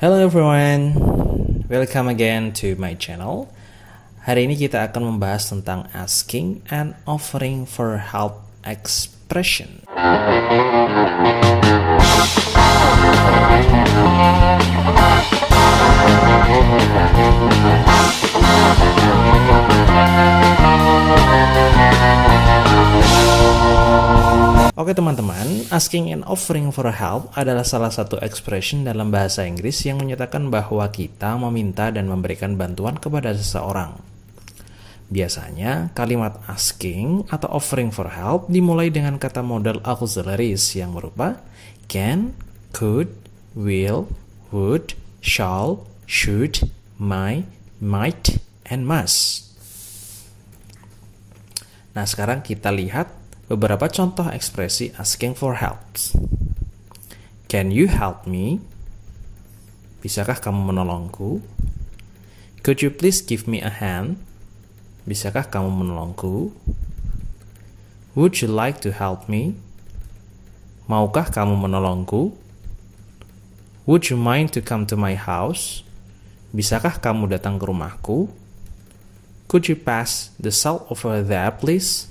Hello everyone, welcome again to my channel. Hari ini kita akan membahas tentang asking and offering for help expression. Oke teman-teman, asking and offering for help adalah salah satu expression dalam bahasa Inggris yang menyatakan bahwa kita meminta dan memberikan bantuan kepada seseorang. Biasanya, kalimat asking atau offering for help dimulai dengan kata modal auxiliaries yang berupa can, could, will, would, shall, should, may, might, and must. Nah, sekarang kita lihat beberapa contoh ekspresi asking for help. Can you help me? Bisakah kamu menolongku? Could you please give me a hand? Bisakah kamu menolongku? Would you like to help me? Maukah kamu menolongku? Would you mind to come to my house? Bisakah kamu datang ke rumahku? Could you pass the salt over there, please?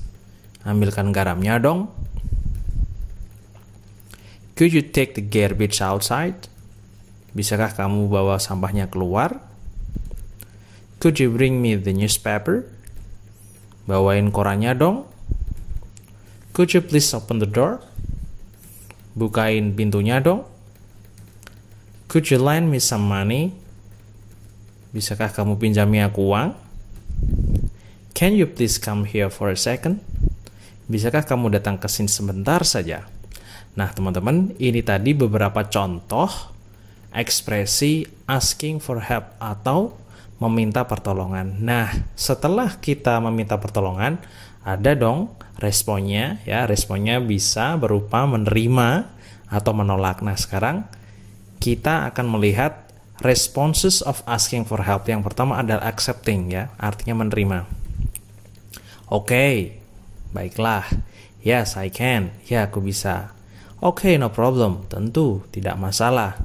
ambilkan garamnya dong. Could you take the garbage outside? Bisakah kamu bawa sampahnya keluar? Could you bring me the newspaper? Bawain korannya dong. Could you please open the door? Bukain pintunya dong. Could you lend me some money? Bisakah kamu pinjami aku uang? Can you please come here for a second? Bisakah kamu datang ke sini sebentar saja? Nah, teman-teman, ini tadi beberapa contoh ekspresi asking for help atau meminta pertolongan. Nah, setelah kita meminta pertolongan, ada dong responnya ya. Responnya bisa berupa menerima atau menolak. Nah, sekarang kita akan melihat responses of asking for help. Yang pertama adalah accepting ya, artinya menerima. Oke, okay, Baiklah, yes I can, ya aku bisa. Oke, okay, no problem, tentu, tidak masalah.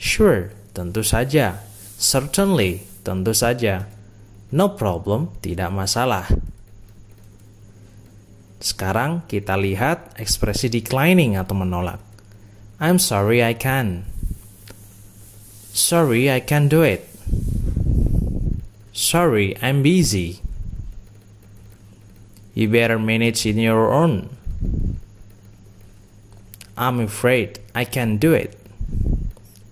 Sure, tentu saja. Certainly, tentu saja. No problem, tidak masalah. Sekarang kita lihat ekspresi declining atau menolak. I'm sorry I can. Sorry I can't do it. Sorry I'm busy. You better manage in your own. I'm afraid I can do it.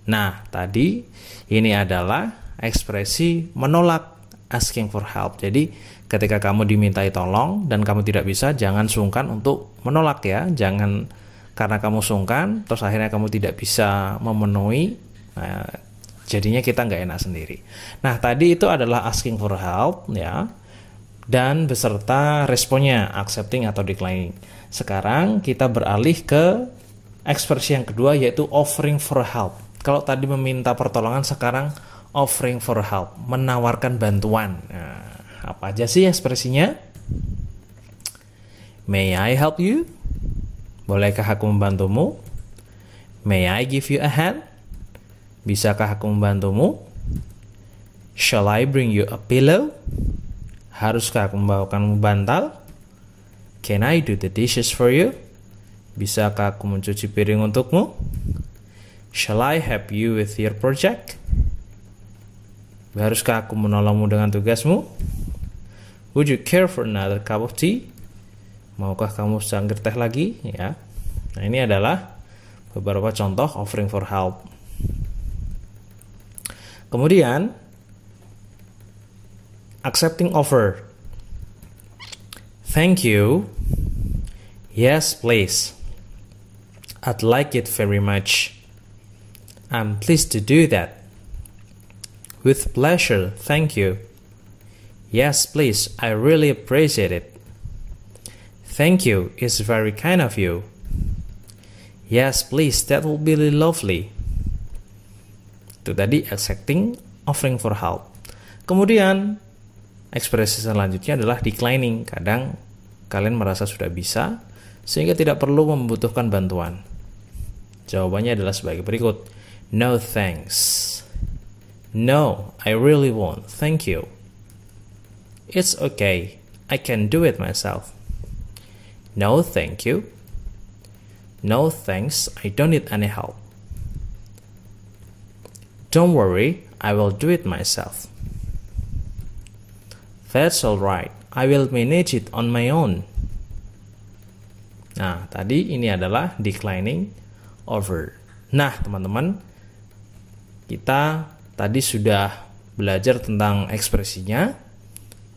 Nah, tadi ini adalah ekspresi menolak asking for help. Jadi, ketika kamu dimintai tolong dan kamu tidak bisa, jangan sungkan untuk menolak ya. Jangan karena kamu sungkan, terus akhirnya kamu tidak bisa memenuhi. Nah, jadinya kita nggak enak sendiri. Nah, tadi itu adalah asking for help ya dan beserta responnya accepting atau declining. Sekarang kita beralih ke ekspresi yang kedua yaitu offering for help. Kalau tadi meminta pertolongan sekarang offering for help, menawarkan bantuan. Nah, apa aja sih ekspresinya? May I help you? Bolehkah aku membantumu? May I give you a hand? Bisakah aku membantumu? Shall I bring you a pillow? Haruskah aku membawakanmu bantal? Can I do the dishes for you? Bisakah aku mencuci piring untukmu? Shall I help you with your project? Haruskah aku menolongmu dengan tugasmu? Would you care for another cup of tea? Maukah kamu sanggir teh lagi? Ya. Nah, ini adalah beberapa contoh offering for help. Kemudian, Accepting offer. Thank you. Yes, please. I'd like it very much. I'm pleased to do that. With pleasure, thank you. Yes, please, I really appreciate it. Thank you, it's very kind of you. Yes, please, that will be really lovely. Itu tadi accepting, offering for help. Kemudian Ekspresi selanjutnya adalah declining. Kadang kalian merasa sudah bisa sehingga tidak perlu membutuhkan bantuan. Jawabannya adalah sebagai berikut. No thanks. No, I really won't. Thank you. It's okay. I can do it myself. No, thank you. No, thanks. I don't need any help. Don't worry, I will do it myself. That's right. I will manage it on my own. Nah, tadi ini adalah declining over. Nah, teman-teman, kita tadi sudah belajar tentang ekspresinya,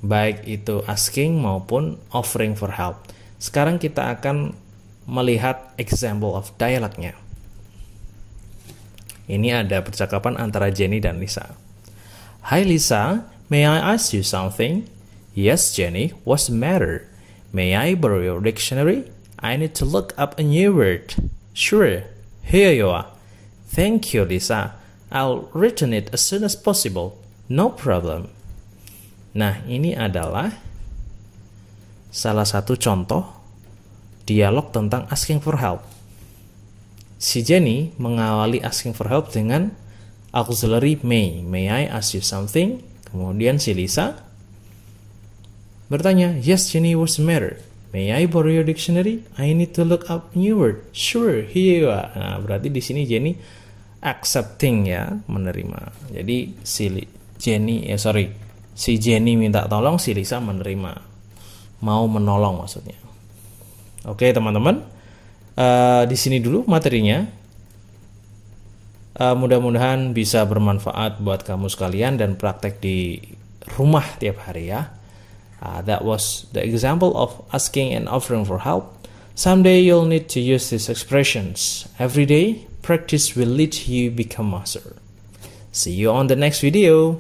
baik itu asking maupun offering for help. Sekarang kita akan melihat example of dialognya. Ini ada percakapan antara Jenny dan Lisa. Hai Lisa, May I ask you something? Yes, Jenny, what's the matter? May I borrow your dictionary? I need to look up a new word. Sure, here you are. Thank you, Lisa. I'll return it as soon as possible. No problem. Nah, ini adalah salah satu contoh dialog tentang asking for help. Si Jenny mengawali asking for help dengan auxiliary may. May I ask you something? Kemudian si Lisa bertanya, Yes, Jenny was married. May I borrow your dictionary? I need to look up new word. Sure, here you are. Nah, berarti di sini Jenny accepting ya, menerima. Jadi si Jenny, ya sorry, si Jenny minta tolong, si Lisa menerima. Mau menolong maksudnya. Oke teman-teman, uh, di sini dulu materinya. Uh, Mudah-mudahan bisa bermanfaat buat kamu sekalian dan praktek di rumah tiap hari ya. Uh, that was the example of asking and offering for help. Someday you'll need to use these expressions. Every day, practice will lead you become master. See you on the next video.